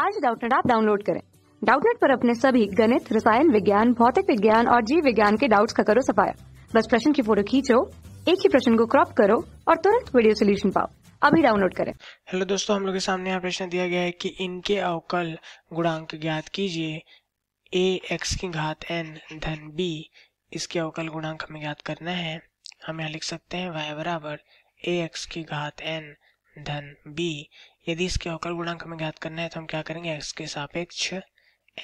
आज डाउटनेट आप डाउनलोड करें डाउटनेट पर अपने सभी गणित रसायन विज्ञान भौतिक विज्ञान और जीव विज्ञान के डाउट्स का करो सफाया बस प्रश्न की फोटो खींचो एक ही प्रश्न को क्रॉप करो और तुरंत वीडियो सोल्यूशन पाओ अभी डाउनलोड करें हेलो दोस्तों हम लोग के सामने यहाँ प्रश्न दिया गया है कि इनके अवकल गुणांक ज्ञात कीजिए ए एक्स की घात एन धन बी इसके अवकल गुणांक हमें ज्ञात करना है हम यहाँ लिख सकते हैं वाई बराबर ए एक्स की घात एन धन बी यदि इसके अवकल गुणांक हमें ज्ञात करना है तो हम क्या करेंगे एक्स के सापेक्ष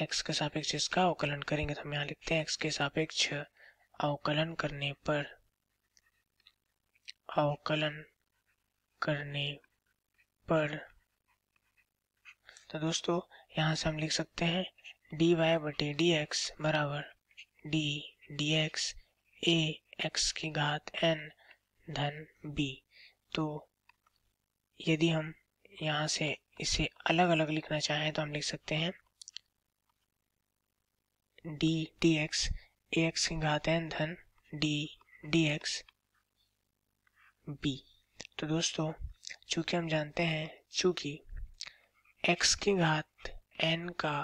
एक्स के सापेक्ष इसका अवकलन करेंगे तो हम यहाँ लिखते हैं एक्स के सापेक्ष अवकलन करने पर अवकलन करने पर तो दोस्तों यहाँ से हम लिख सकते हैं डी वाई बटे डी एक्स बराबर d d x a x की घात एन धन बी तो यदि हम यहाँ से इसे अलग अलग लिखना चाहें तो हम लिख सकते हैं d d x a x की घात एन धन डी डी एक्स बी तो दोस्तों चूंकि हम जानते हैं चूंकि x की घात n का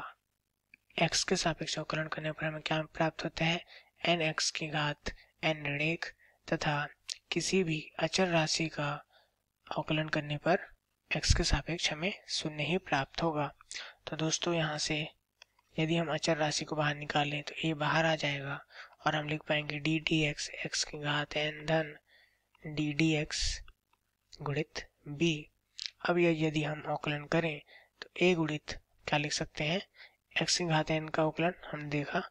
x के सापेक्ष अवकलन करने पर हमें क्या प्राप्त होता है एन एक्स की घात एन ऋण एक तथा किसी भी अचर राशि का अवकलन करने पर x के सापेक्ष हमें शून्य ही प्राप्त होगा तो दोस्तों यहाँ से यदि हम अचर राशि को बाहर निकालें तो ए बाहर आ जाएगा और हम लिख पाएंगे डी डी एक्स एक्स की घात एन धन डी डी एक्स गुणित बी अब ये यदि हम अवकलन करें तो ए गुणित क्या लिख सकते हैं एक्स की घात एन का अवकलन हम देखा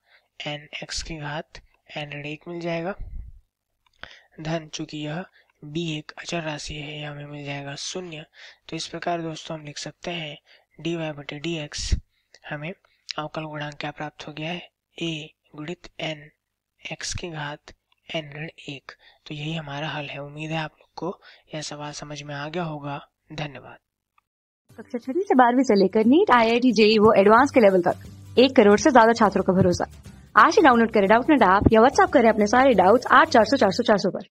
एन एक्स की घात एन ऋण एक मिल जाएगा धन चूंकि यह बी एक अचर राशि है या हमें मिल जाएगा शून्य तो इस प्रकार दोस्तों हम लिख सकते हैं डी वाई बटे डी एक्स हमें अवकल गुणांक क्या प्राप्त हो गया है ए गुणित एन एक्स की घात एन ऋण एक तो यही हमारा हल है उम्मीद है आप लोग को यह सवाल समझ में आ गया होगा धन्यवाद कक्षा छठी से बारहवीं से लेकर NEET I I T JEE वो एडवांस के लेवल तक एक करोड़ से ज्यादा छात्रों का भरोसा आज ही डाउनलोड करें डाउट नेट ऐप या व्हाट्सएप करें अपने सारे डाउट्स आठ चार सौ चार सौ चार सौ पर